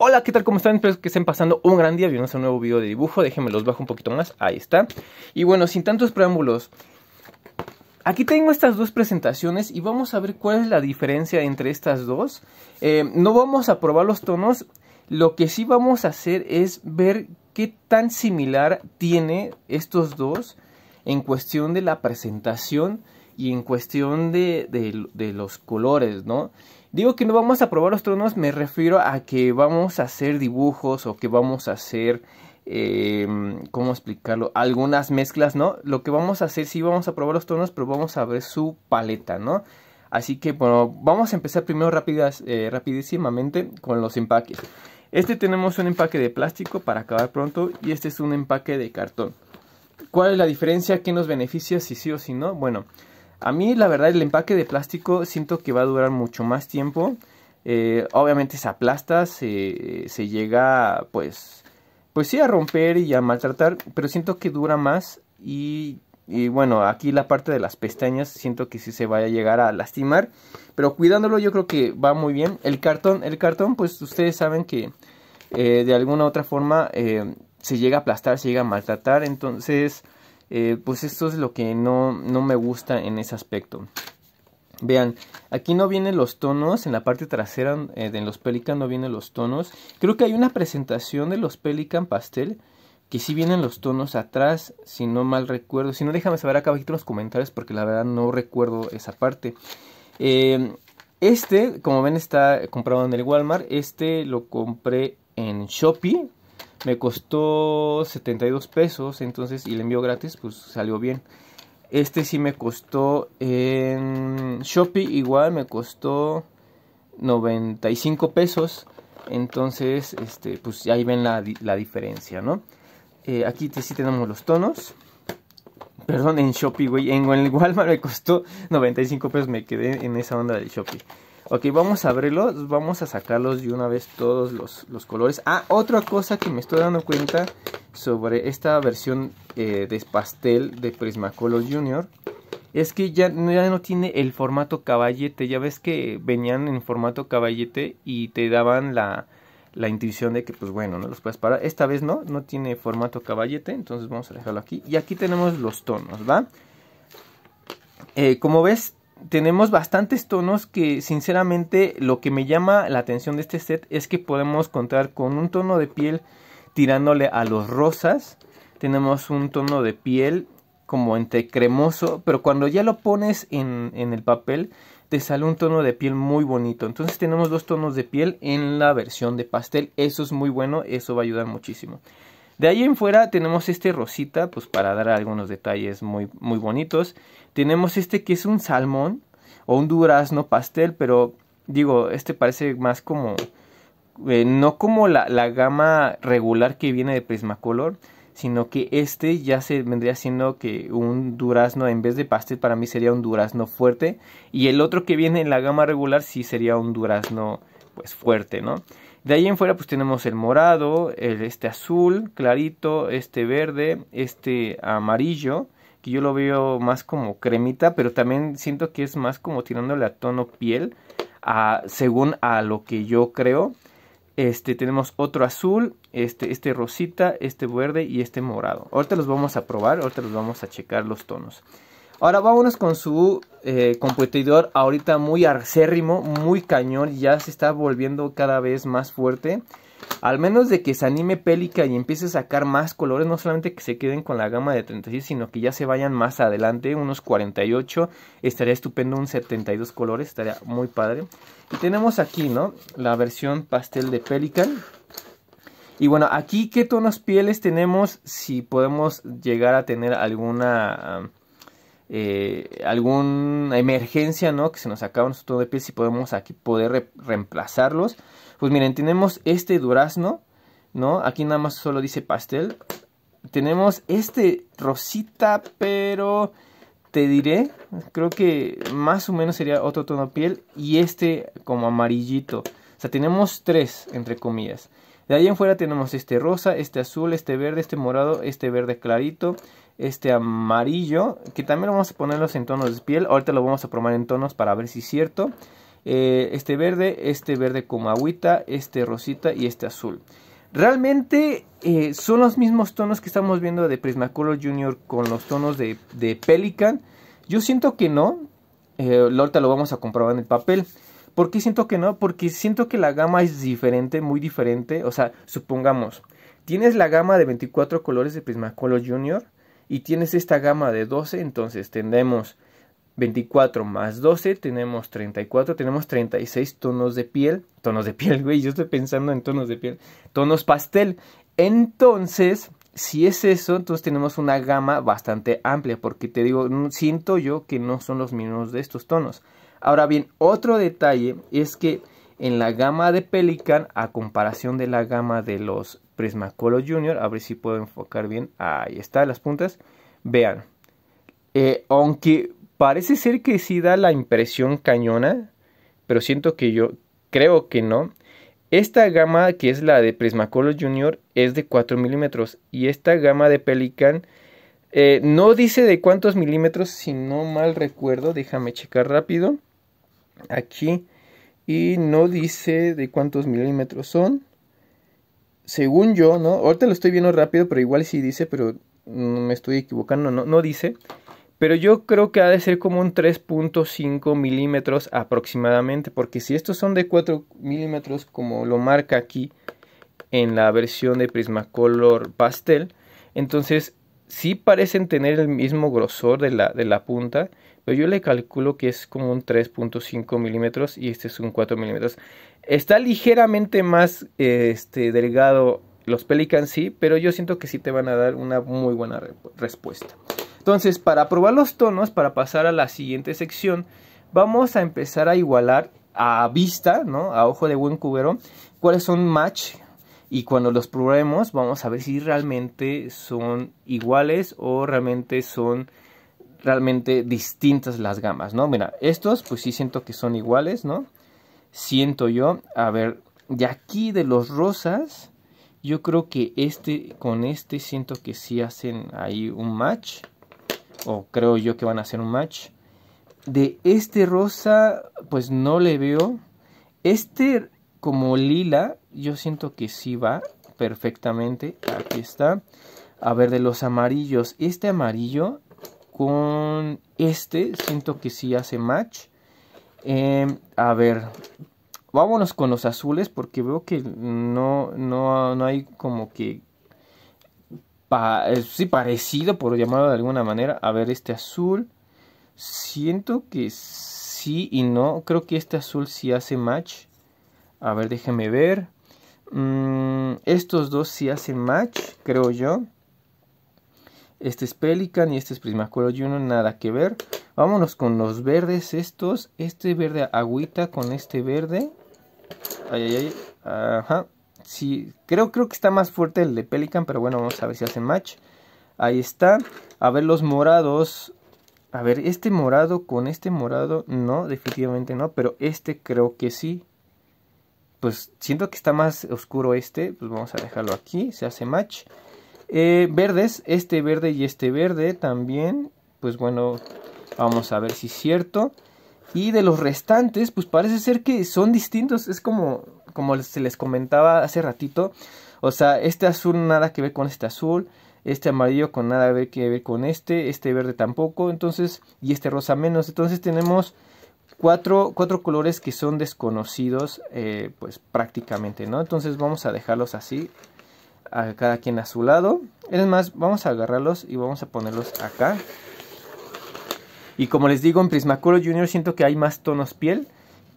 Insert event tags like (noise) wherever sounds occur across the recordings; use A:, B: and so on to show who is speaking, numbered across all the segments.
A: Hola, ¿qué tal? ¿Cómo están? Espero que estén pasando un gran día. Bienvenidos este a un nuevo video de dibujo. Déjenme los bajo un poquito más. Ahí está. Y bueno, sin tantos preámbulos. Aquí tengo estas dos presentaciones y vamos a ver cuál es la diferencia entre estas dos. Eh, no vamos a probar los tonos. Lo que sí vamos a hacer es ver qué tan similar tiene estos dos en cuestión de la presentación y en cuestión de los colores, ¿no? Digo que no vamos a probar los tonos, me refiero a que vamos a hacer dibujos o que vamos a hacer, em, ¿cómo explicarlo? Algunas mezclas, ¿no? Lo que vamos a hacer, sí vamos a probar los tonos, pero vamos a ver su paleta, ¿no? Así que, bueno, vamos a empezar primero rápidas, eh, rapidísimamente con los empaques. Este tenemos un empaque de plástico para acabar pronto y este es un empaque de cartón. ¿Cuál es la diferencia? ¿Qué nos beneficia? Si sí o si no. Bueno, a mí la verdad el empaque de plástico siento que va a durar mucho más tiempo. Eh, obviamente se aplasta, se, se llega pues, pues sí a romper y a maltratar, pero siento que dura más y, y bueno, aquí la parte de las pestañas siento que sí se va a llegar a lastimar, pero cuidándolo yo creo que va muy bien. El cartón, el cartón pues ustedes saben que eh, de alguna u otra forma eh, se llega a aplastar, se llega a maltratar, entonces eh, pues esto es lo que no, me gusta en ese aspecto. Vean, aquí no vienen los tonos, en la parte trasera eh, de los Pelican no vienen los tonos. Creo que hay una presentación de los Pelican pastel que sí vienen los tonos atrás, si no mal recuerdo. Si no, déjame saber acá abajo en los comentarios porque la verdad no recuerdo esa parte. Eh, este, como ven, está comprado en el Walmart. Este lo compré en Shopee me costó 72 pesos, entonces, y le envío gratis, pues salió bien. Este sí me costó en Shopee, igual me costó 95 pesos. Entonces, este, pues ahí ven la, la diferencia, ¿no? Eh, aquí sí tenemos los tonos. Perdón, en Shopee, güey. En, en, Walmart me costó 95 pesos. Me quedé en esa onda de Shopee. Ok, vamos a abrirlos, vamos a sacarlos de una vez todos los, colores. Ah, otra cosa que me estoy dando cuenta sobre esta versión eh, de pastel de Prismacolor Junior es que ya, ya, no tiene el formato caballete. Ya ves que venían en formato caballete y te daban la, intuición de que, pues bueno, no los puedes parar. Esta vez no, no tiene formato caballete, entonces vamos a dejarlo aquí. Y aquí tenemos los tonos, ¿va? Eh, como ves, tenemos bastantes tonos que sinceramente lo que me llama la atención de este set es que podemos contar con un tono de piel tirándole a los rosas. Tenemos un tono de piel como entre cremoso, pero cuando ya lo pones en, en el papel te sale un tono de piel muy bonito. Entonces tenemos dos tonos de piel en la versión de pastel. Eso es muy bueno, eso va a ayudar muchísimo. De ahí en fuera tenemos este rosita, pues para dar algunos detalles muy, muy bonitos. Tenemos este que es un salmón o un durazno pastel, pero digo, este parece más como... Eh, no como la, la gama regular que viene de Prismacolor, sino que este ya se vendría siendo que un durazno en vez de pastel para mí sería un durazno fuerte y el otro que viene en la gama regular sí sería un durazno pues fuerte, ¿no? De ahí en fuera pues tenemos el morado, el, este azul clarito, este verde, este amarillo, que yo lo veo más como cremita, pero también siento que es más como tirándole a tono piel, a, según a lo que yo creo. Este, tenemos otro azul, este, este rosita, este verde y este morado. Ahorita los vamos a probar, ahorita los vamos a checar los tonos. Ahora vámonos con su eh, competidor ahorita muy arcérrimo, muy cañón, ya se está volviendo cada vez más fuerte. Al menos de que se anime Pelican y empiece a sacar más colores, no solamente que se queden con la gama de 36, sino que ya se vayan más adelante, unos 48, estaría estupendo un 72 colores, estaría muy padre. Y tenemos aquí, ¿no? La versión pastel de Pelican. Y bueno, aquí qué tonos pieles tenemos, si podemos llegar a tener alguna eh, alguna emergencia, ¿no? Que se nos acaba nuestro tono de piel, si podemos aquí poder reemplazarlos. Pues miren, tenemos este durazno, ¿no? Aquí nada más solo dice pastel. Tenemos este rosita, pero te diré, creo que más o menos sería otro tono de piel. Y este como amarillito. O sea, tenemos tres, entre comillas. De ahí en fuera tenemos este rosa, este azul, este verde, este morado, este verde clarito, este amarillo, que también vamos a ponerlos en tonos de piel, ahorita lo vamos a probar en tonos para ver si es cierto, eh, este verde, este verde como agüita, este rosita y este azul. Realmente eh, son los mismos tonos que estamos viendo de Prismacolor Junior con los tonos de, Pelican. Yo siento que no, eh, ahorita lo vamos a comprobar en el papel. ¿Por qué siento que no? Porque siento que la gama es diferente, muy diferente. O sea, supongamos, tienes la gama de 24 colores de Prismacolor Junior y tienes esta gama de 12, entonces tenemos 24 más 12, tenemos 34, tenemos 36 tonos de piel, tonos de piel, güey, yo estoy pensando en tonos de piel, tonos pastel. Entonces, si es eso, entonces tenemos una gama bastante amplia, porque te digo, siento yo que no son los mismos de estos tonos. Ahora bien, otro detalle es que en la gama de Pelican, a comparación de la gama de los Prismacolor Junior. A ver si puedo enfocar bien. Ahí está, las puntas. Vean. Eh, aunque parece ser que sí da la impresión cañona. Pero siento que yo creo que no. Esta gama que es la de Prismacolor Junior es de 4 milímetros. Y esta gama de Pelican eh, no dice de cuántos milímetros. Si no mal recuerdo. Déjame checar rápido. Aquí. Y no dice de cuántos milímetros son según yo, ¿no? Ahorita lo estoy viendo rápido, pero igual sí dice, pero mm, me estoy equivocando, no, no dice. Pero yo creo que ha de ser como un 3.5 milímetros aproximadamente, porque si estos son de 4 milímetros, como lo marca aquí en la versión de Prismacolor pastel, entonces sí parecen tener el mismo grosor de la, de la punta yo le calculo que es como un 3.5 milímetros y este es un 4 milímetros. Está ligeramente más este, delgado los Pelican, sí, pero yo siento que sí te van a dar una muy buena respuesta. Entonces, para probar los tonos, para pasar a la siguiente sección, vamos a empezar a igualar a vista, ¿no? A ojo de buen cubero, cuáles son match y cuando los probemos vamos a ver si realmente son iguales o realmente son realmente distintas las gamas, ¿no? Mira, estos pues sí siento que son iguales, ¿no? Siento yo, a ver, de aquí de los rosas, yo creo que este con este siento que sí hacen ahí un match, o creo yo que van a hacer un match. De este rosa, pues no le veo. Este como lila, yo siento que sí va perfectamente, aquí está. A ver, de los amarillos, este amarillo con este siento que sí hace match. Em, a ver, vámonos con los azules porque veo que no, no, no hay como que... Eh, sí, parecido por llamarlo de alguna manera. A ver, este azul. Siento que sí y no. Creo que este azul sí hace match. A ver, déjeme ver. Mm, estos dos sí hacen match, creo yo. Este es Pelican y este es Prismacolor no nada que ver. Vámonos con los verdes estos. Este verde agüita con este verde. Ay, ay, ay. Ajá. Sí, creo, creo que está más fuerte el de Pelican, pero bueno, vamos a ver si hace match. Ahí está. A ver los morados. A ver, este morado con este morado, no, definitivamente no, pero este creo que sí. Pues siento que está más oscuro este, pues vamos a dejarlo aquí, se hace match. Eh, verdes, este verde y este verde también. Pues bueno, vamos a ver si es cierto. Y de los restantes, pues parece ser que son distintos. Es como, como se les comentaba hace ratito. O sea, este azul nada que ver con este azul. Este amarillo con nada que ver con este. Este verde tampoco. Entonces, y este rosa menos. Entonces tenemos cuatro, cuatro colores que son desconocidos, eh, pues prácticamente, ¿no? Entonces vamos a dejarlos así a cada quien a su lado. Es más, vamos a agarrarlos y vamos a ponerlos acá. Y como les digo, en Prismacolor Junior siento que hay más tonos piel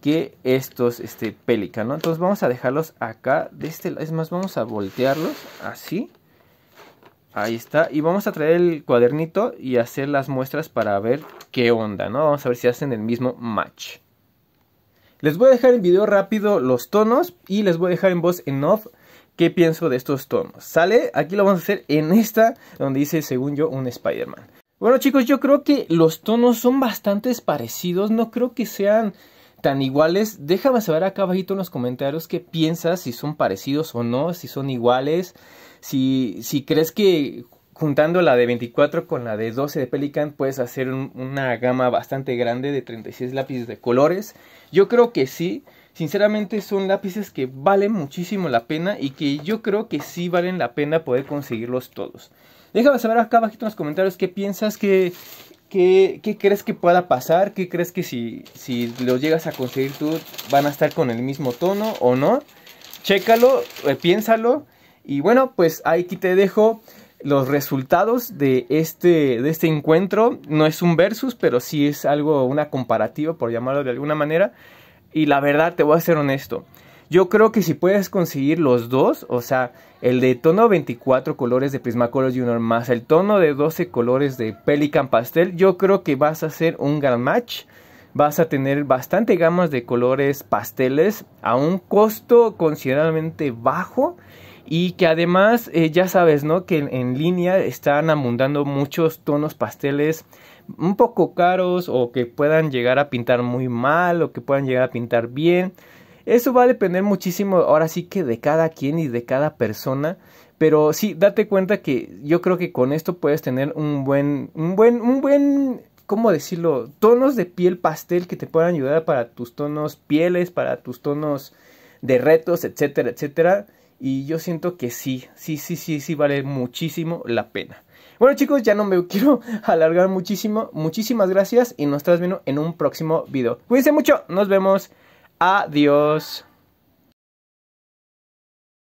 A: que estos este, Pelican, Entonces vamos a dejarlos acá de este lado. Es más, vamos a voltearlos así. Ahí está. Y vamos a traer el cuadernito y hacer las muestras para ver qué onda, ¿no? Vamos a ver si hacen el mismo match. Les voy a dejar en video rápido los tonos y les voy a dejar en voz en off qué pienso de estos tonos? ¿Sale? Aquí lo vamos a hacer en esta, donde dice, según yo, un Spider-Man. Bueno chicos, yo creo que los tonos son bastante parecidos, no creo que sean tan iguales. Déjame saber acá abajito en los comentarios qué piensas, si son parecidos o no, si son iguales, si, si crees que juntando la de 24 con la de 12 de Pelican puedes hacer una gama bastante grande de 36 lápices de colores. Yo creo que sí. Sinceramente son lápices que valen muchísimo la pena y que yo creo que sí valen la pena poder conseguirlos todos. Déjame saber acá abajo en los comentarios qué piensas, que ¿Qué, ¿qué, crees que pueda pasar? ¿Qué crees que si, si los llegas a conseguir tú van a estar con el mismo tono o no? Chécalo, eh, piénsalo. Y bueno, pues aquí te dejo los resultados de este, de este encuentro. No es un versus, pero sí es algo, una comparativa, por llamarlo de alguna manera. Y la verdad, te voy a ser honesto. Yo creo que si puedes conseguir los dos, o sea, el de tono 24 colores de Prismacolor Junior más el tono de 12 colores de Pelican Pastel, yo creo que vas a hacer un gran match. Vas a tener bastante gamas de colores pasteles a un costo considerablemente bajo y que además eh, ya sabes, ¿no? Que en, en, línea están abundando muchos tonos pasteles un poco caros o que puedan llegar a pintar muy mal o que puedan llegar a pintar bien. Eso va a depender muchísimo ahora sí que de cada quien y de cada persona. Pero sí, date cuenta que yo creo que con esto puedes tener un buen, un buen, un buen ¿cómo decirlo? Tonos de piel pastel que te puedan ayudar para tus tonos pieles, para tus tonos de retos, etcétera, etcétera. Y yo siento que sí, sí, sí, sí, sí vale muchísimo la pena. Bueno chicos, ya no me (laughs) quiero alargar muchísimo. Muchísimas gracias y nos estás viendo en un próximo video. Cuídense mucho, nos vemos. Adiós.